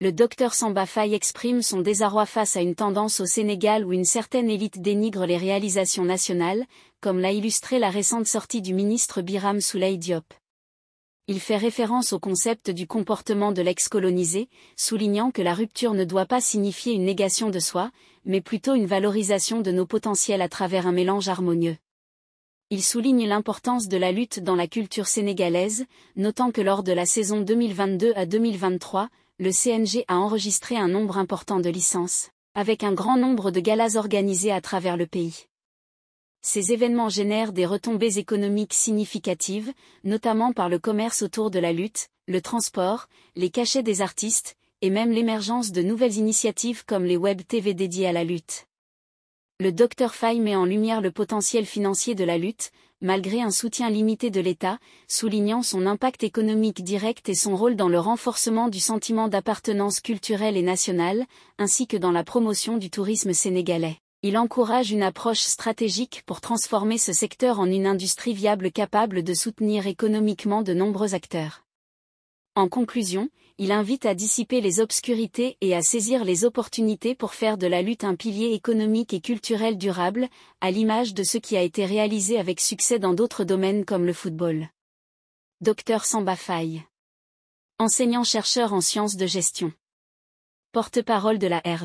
le docteur Samba Faye exprime son désarroi face à une tendance au Sénégal où une certaine élite dénigre les réalisations nationales, comme l'a illustré la récente sortie du ministre Biram Souley Diop. Il fait référence au concept du comportement de l'ex-colonisé, soulignant que la rupture ne doit pas signifier une négation de soi, mais plutôt une valorisation de nos potentiels à travers un mélange harmonieux. Il souligne l'importance de la lutte dans la culture sénégalaise, notant que lors de la saison 2022 à 2023, le CNG a enregistré un nombre important de licences, avec un grand nombre de galas organisés à travers le pays. Ces événements génèrent des retombées économiques significatives, notamment par le commerce autour de la lutte, le transport, les cachets des artistes, et même l'émergence de nouvelles initiatives comme les web TV dédiées à la lutte. Le Dr Fay met en lumière le potentiel financier de la lutte, malgré un soutien limité de l'État, soulignant son impact économique direct et son rôle dans le renforcement du sentiment d'appartenance culturelle et nationale, ainsi que dans la promotion du tourisme sénégalais. Il encourage une approche stratégique pour transformer ce secteur en une industrie viable capable de soutenir économiquement de nombreux acteurs. En conclusion, il invite à dissiper les obscurités et à saisir les opportunités pour faire de la lutte un pilier économique et culturel durable, à l'image de ce qui a été réalisé avec succès dans d'autres domaines comme le football. Docteur Samba Faye. Enseignant-chercheur en sciences de gestion. Porte-parole de la R.